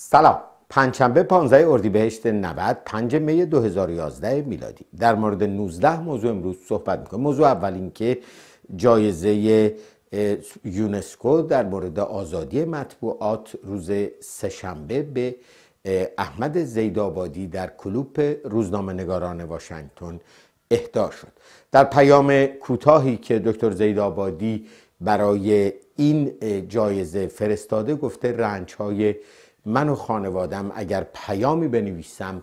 سلام پنجشنبه 15 اردیبهشت 90 5 می 2011 میلادی در مورد 19 موضوع امروز صحبت می‌کنم موضوع اول اینکه جایزه یونسکو در مورد آزادی مطبوعات روز سهشنبه به احمد زیدآبادی در کلوپ نگاران واشنگتن اهدا شد در پیام کوتاهی که دکتر زیدآبادی برای این جایزه فرستاده گفته رنج های من و خانوادم اگر پیامی بنویسم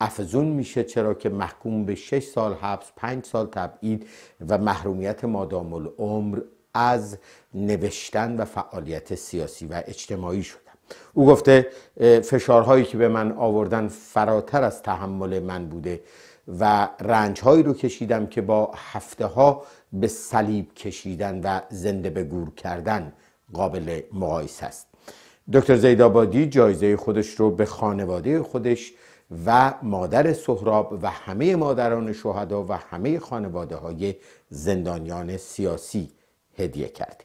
افزون میشه چرا که محکوم به 6 سال حبس 5 سال تبعید و محرومیت مادام العمر از نوشتن و فعالیت سیاسی و اجتماعی شدم او گفته فشارهایی که به من آوردن فراتر از تحمل من بوده و رنجهایی رو کشیدم که با هفته ها به صلیب کشیدن و زنده به گور کردن قابل مقایسه است دکتر زیدابادی جایزه خودش رو به خانواده خودش و مادر سهراب و همه مادران شهدا و همه خانواده های زندانیان سیاسی هدیه کرد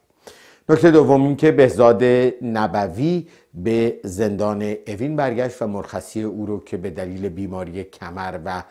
نکته دوم این که بهزاد نبوی به زندان اوین برگشت و مرخصی او رو که به دلیل بیماری کمر و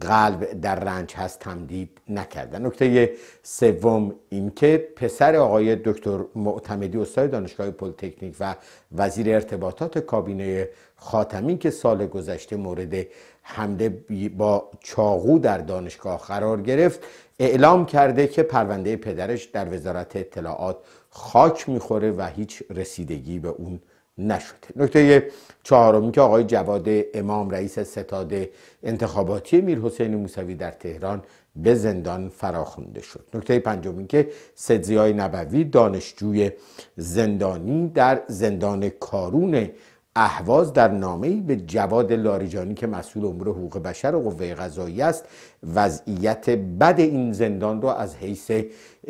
قلب در رنج هست تمدید نکردن نکته سوم اینکه پسر آقای دکتر معتمدی استاد دانشگاه پلیتکنیک و وزیر ارتباطات کابینه خاتمی که سال گذشته مورد حمله با چاقو در دانشگاه قرار گرفت اعلام کرده که پرونده پدرش در وزارت اطلاعات خاک میخوره و هیچ رسیدگی به اون نشده نکته چهارم که آقای جواد امام رئیس ستاد انتخاباتی میر حسین موسوی در تهران به زندان فراخونده شد نکته پنجم که سدزیای نبوی دانشجوی زندانی در زندان کارون اهواز در ای به جواد لاریجانی که مسئول امور حقوق بشر و قوه غذایی است وضعیت بد این زندان را از حیث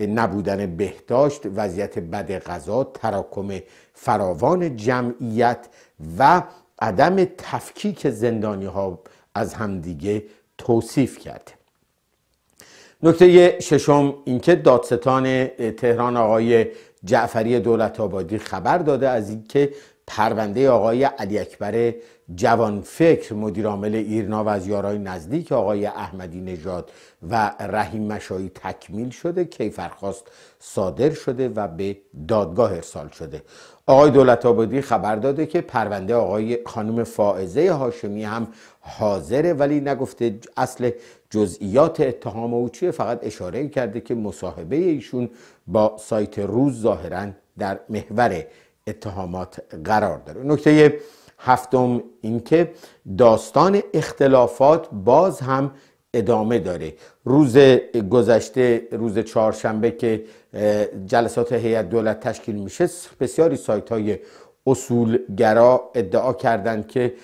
نبودن بهداشت وضعیت بد غذا تراکم فراوان جمعیت و عدم تفکیک زندانی ها از همدیگه توصیف کرد نکته ششم اینکه دادستان تهران آقای جعفری دولت آبادی خبر داده از اینکه پرونده آقای علی اکبر جوانفکر عامل ایرنا و از یارای نزدیک آقای احمدی نژاد و رحیم مشایی تکمیل شده فرخواست صادر شده و به دادگاه ارسال شده آقای دولت آبادی خبر داده که پرونده آقای خانم فائزه هاشمی هم حاضره ولی نگفته اصل جزئیات اتهام او چیه فقط اشاره کرده که مصاحبه ایشون با سایت روز ظاهرا در محور اتهامات قرار داره نکته هفتم اینکه داستان اختلافات باز هم ادامه داره روز گذشته روز چهارشنبه که جلسات هیئت دولت تشکیل میشه بسیاری سایت های اصولگرا ادعا کردند که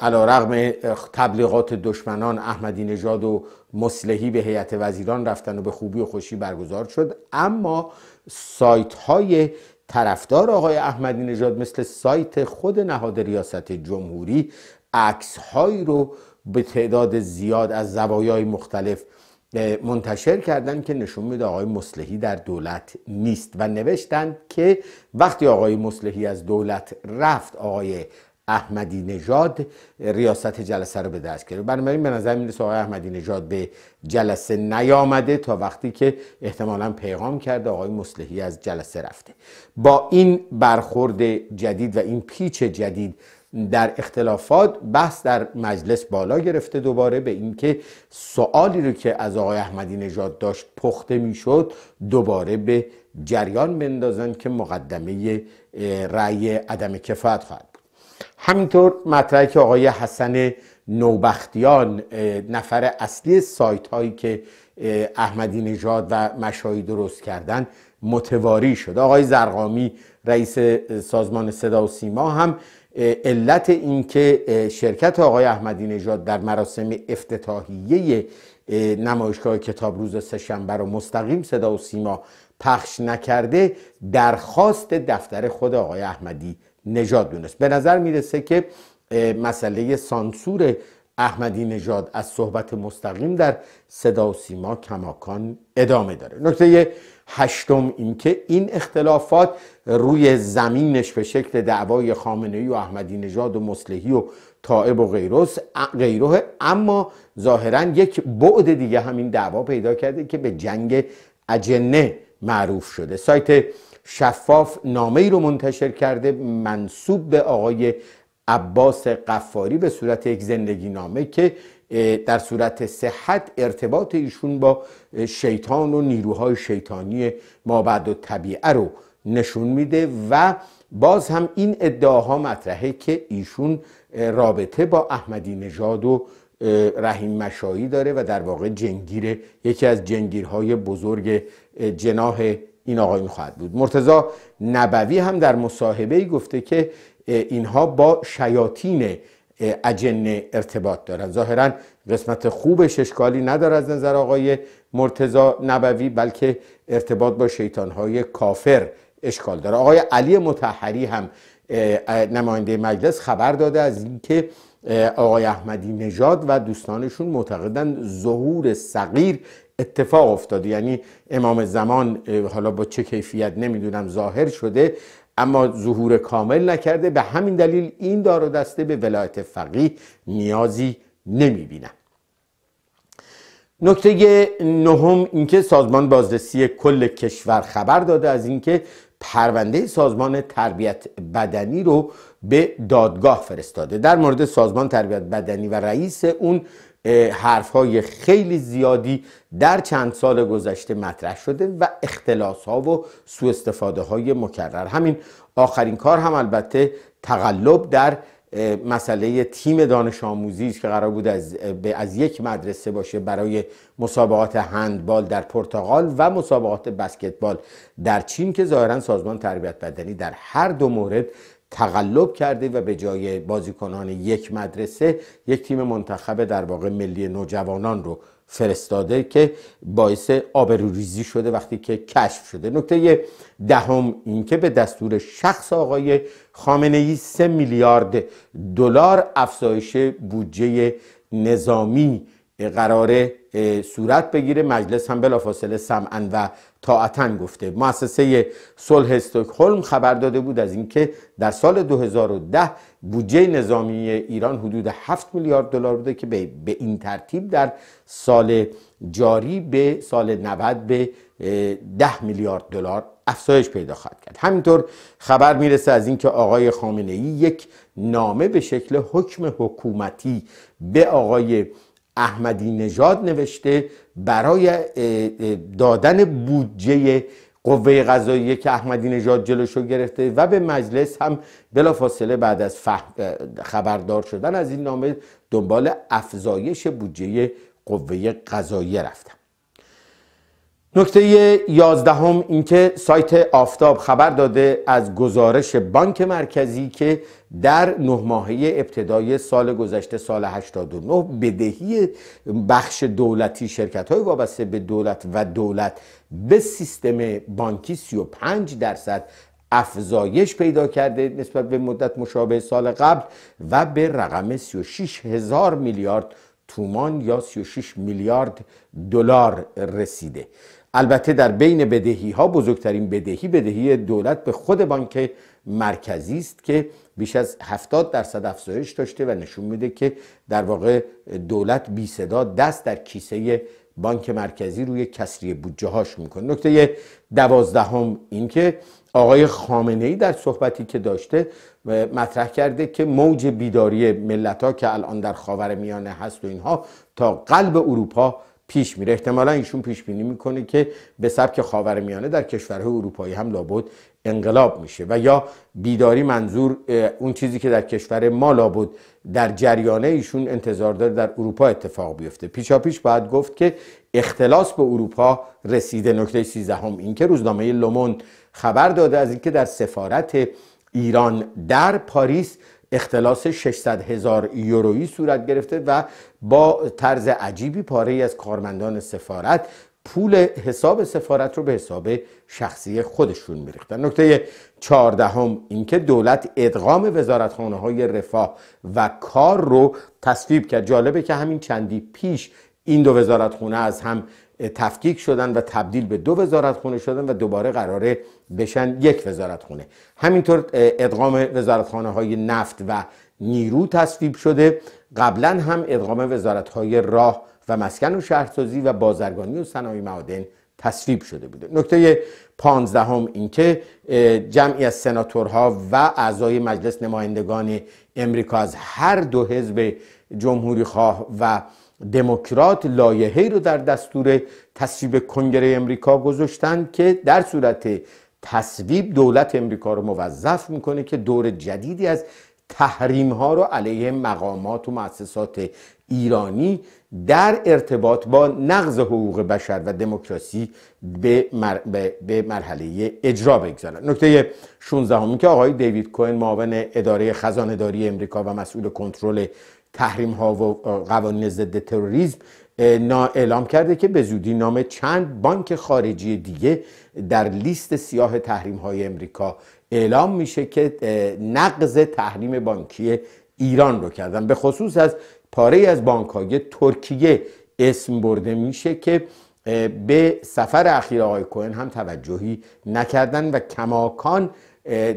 علا رغم تبلیغات دشمنان احمدی نژاد و مسلحی به هیئت وزیران رفتن و به خوبی و خوشی برگزار شد اما سایت های طرفدار آقای احمدی نژاد مثل سایت خود نهاد ریاست جمهوری عکس رو به تعداد زیاد از زوایای مختلف منتشر کردن که نشون میده آقای مسلحی در دولت نیست و نوشتند که وقتی آقای مسلحی از دولت رفت آقای احمدی نژاد ریاست جلسه رو به دست گرفت بنابراین به نظر میرسه آقای احمدی نژاد به جلسه نیامده تا وقتی که احتمالا پیغام کرده آقای مصلحی از جلسه رفته با این برخورد جدید و این پیچ جدید در اختلافات بحث در مجلس بالا گرفته دوباره به اینکه سوالی رو که از آقای احمدی نژاد داشت پخته میشد دوباره به جریان بندازن که مقدمه رأی عدم کفایت خواهد همینطور مطرح که آقای حسن نوبختیان نفر اصلی سایت هایی که احمدی نژاد و مشایی درست کردن متواری شده آقای زرقامی رئیس سازمان صدا و سیما هم علت اینکه شرکت آقای احمدی نژاد در مراسم افتتاحیه نمایشگاه کتاب روز سهشنبه رو مستقیم صدا و سیما پخش نکرده درخواست دفتر خود آقای احمدی نژاد دونست به نظر میرسه که مسئله سانسور احمدی نژاد از صحبت مستقیم در صدا و سیما کماکان ادامه داره نکته هشتم اینکه این اختلافات روی زمینش به شکل دعوای خامنه ای و احمدی نژاد و مسلحی و طائب و غیروس غیروه اما ظاهرا یک بعد دیگه همین دعوا پیدا کرده که به جنگ اجنه معروف شده سایت شفاف نامه ای رو منتشر کرده منصوب به آقای عباس قفاری به صورت یک زندگی نامه که در صورت صحت ارتباط ایشون با شیطان و نیروهای شیطانی مابعد و طبیعه رو نشون میده و باز هم این ادعاها مطرحه که ایشون رابطه با احمدی نژاد و رحیم مشایی داره و در واقع جنگیر یکی از جنگیرهای بزرگ جناه این آقای خواهد بود مرتضا نبوی هم در مصاحبه گفته که اینها با شیاطین اجنه ارتباط دارن ظاهرا قسمت خوبش اشکالی نداره از نظر آقای مرتضا نبوی بلکه ارتباط با شیطانهای کافر اشکال داره آقای علی متحری هم نماینده مجلس خبر داده از اینکه آقای احمدی نژاد و دوستانشون معتقدن ظهور صغیر اتفاق افتاده یعنی امام زمان حالا با چه کیفیت نمیدونم ظاهر شده اما ظهور کامل نکرده به همین دلیل این دار و دسته به ولایت فقیه نیازی نمیبینم نکته نهم اینکه سازمان بازرسی کل کشور خبر داده از اینکه پرونده سازمان تربیت بدنی رو به دادگاه فرستاده در مورد سازمان تربیت بدنی و رئیس اون حرف های خیلی زیادی در چند سال گذشته مطرح شده و اختلاس ها و سوء استفاده های مکرر همین آخرین کار هم البته تقلب در مسئله تیم دانش آموزی که قرار بود از, از یک مدرسه باشه برای مسابقات هندبال در پرتغال و مسابقات بسکتبال در چین که ظاهرا سازمان تربیت بدنی در هر دو مورد تقلب کرده و به جای بازیکنان یک مدرسه یک تیم منتخب در واقع ملی نوجوانان رو فرستاده که باعث آبروریزی شده وقتی که کشف شده نکته دهم اینکه به دستور شخص آقای خامنه ای 3 میلیارد دلار افزایش بودجه نظامی قراره صورت بگیره مجلس هم بلافاصله سمعا و طاعتا گفته مؤسسه صلح استکهلم خبر داده بود از اینکه در سال 2010 بودجه نظامی ایران حدود 7 میلیارد دلار بوده که به این ترتیب در سال جاری به سال 90 به 10 میلیارد دلار افزایش پیدا خواهد کرد همینطور خبر میرسه از اینکه آقای خامنه ای یک نامه به شکل حکم حکومتی به آقای احمدی نژاد نوشته برای دادن بودجه قوه قضاییه که احمدی نژاد جلوشو گرفته و به مجلس هم بلافاصله بعد از خبردار شدن از این نامه دنبال افزایش بودجه قوه قضاییه رفتن نکته یازدهم اینکه سایت آفتاب خبر داده از گزارش بانک مرکزی که در نه ماهه ابتدای سال گذشته سال 89 بدهی بخش دولتی شرکت های وابسته به دولت و دولت به سیستم بانکی 35 درصد افزایش پیدا کرده نسبت به مدت مشابه سال قبل و به رقم 36 هزار میلیارد تومان یا 36 میلیارد دلار رسیده البته در بین بدهی ها بزرگترین بدهی بدهی دولت به خود بانک مرکزی است که بیش از 70 درصد افزایش داشته و نشون میده که در واقع دولت بی صدا دست در کیسه بانک مرکزی روی کسری بودجه هاش میکنه نکته دوازدهم اینکه آقای خامنه ای در صحبتی که داشته مطرح کرده که موج بیداری ملت ها که الان در خاور میانه هست و اینها تا قلب اروپا پیش میره احتمالا ایشون پیش بینی میکنه که به سبک میانه در کشورهای اروپایی هم لابد انقلاب میشه و یا بیداری منظور اون چیزی که در کشور ما لابد در جریانه ایشون انتظار داره در اروپا اتفاق بیفته پیشا پیش باید گفت که اختلاس به اروپا رسیده نکته 13 هم این که روزنامه لومون خبر داده از اینکه در سفارت ایران در پاریس اختلاس 600 هزار یورویی صورت گرفته و با طرز عجیبی پاره از کارمندان سفارت پول حساب سفارت رو به حساب شخصی خودشون میریختن نکته چهاردهم اینکه دولت ادغام وزارتخانه های رفاه و کار رو تصویب کرد جالبه که همین چندی پیش این دو وزارتخونه از هم تفکیک شدن و تبدیل به دو وزارت خونه شدن و دوباره قراره بشن یک وزارت خونه همینطور ادغام خانه های نفت و نیرو تصویب شده قبلا هم ادغام وزارت های راه و مسکن و شهرسازی و بازرگانی و صنایع معادن تصویب شده بوده نکته پانزدهم اینکه جمعی از سناتورها و اعضای مجلس نمایندگان امریکا از هر دو حزب جمهوری خواه و دموکرات لایحه‌ای رو در دستور تصویب کنگره امریکا گذاشتن که در صورت تصویب دولت امریکا رو موظف میکنه که دور جدیدی از تحریم ها رو علیه مقامات و مؤسسات ایرانی در ارتباط با نقض حقوق بشر و دموکراسی به, مرحله اجرا بگذارن نکته 16 همی که آقای دیوید کوین معاون اداره داری امریکا و مسئول کنترل تحریم ها و قوانین ضد تروریسم اعلام کرده که به زودی نام چند بانک خارجی دیگه در لیست سیاه تحریم های امریکا اعلام میشه که نقض تحریم بانکی ایران رو کردن به خصوص از پاره از بانک های ترکیه اسم برده میشه که به سفر اخیر آقای کوهن هم توجهی نکردن و کماکان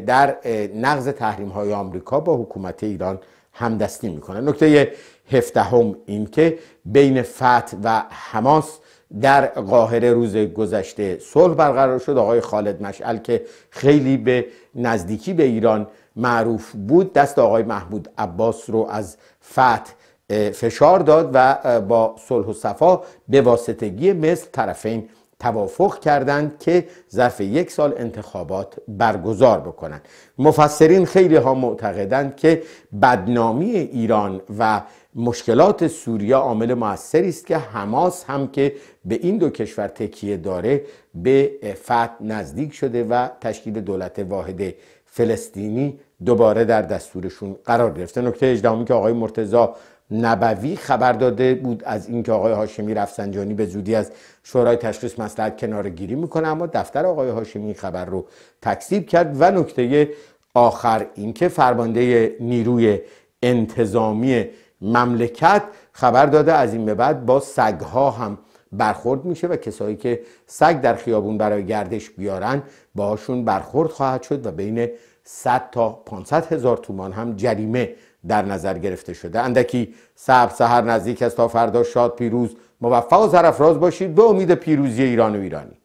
در نقض تحریم های آمریکا با حکومت ایران همدستی میکنن نکته هفدهم این که بین فتح و حماس در قاهره روز گذشته صلح برقرار شد آقای خالد مشعل که خیلی به نزدیکی به ایران معروف بود دست آقای محمود عباس رو از فتح فشار داد و با صلح و صفا به واسطگی مصر طرفین توافق کردند که ظرف یک سال انتخابات برگزار بکنند مفسرین خیلی ها معتقدند که بدنامی ایران و مشکلات سوریا عامل موثری است که حماس هم که به این دو کشور تکیه داره به فتح نزدیک شده و تشکیل دولت واحد فلسطینی دوباره در دستورشون قرار گرفته نکته اجدامی که آقای مرتضی نبوی خبر داده بود از اینکه آقای هاشمی رفسنجانی به زودی از شورای تشخیص کنار گیری میکنه اما دفتر آقای هاشمی این خبر رو تکذیب کرد و نکته آخر اینکه فرمانده نیروی انتظامی مملکت خبر داده از این به بعد با سگها هم برخورد میشه و کسایی که سگ در خیابون برای گردش بیارن باهاشون برخورد خواهد شد و بین 100 تا 500 هزار تومان هم جریمه در نظر گرفته شده اندکی صبر سهر نزدیک است تا فردا شاد پیروز موفق و راز باشید به امید پیروزی ایران و ایرانی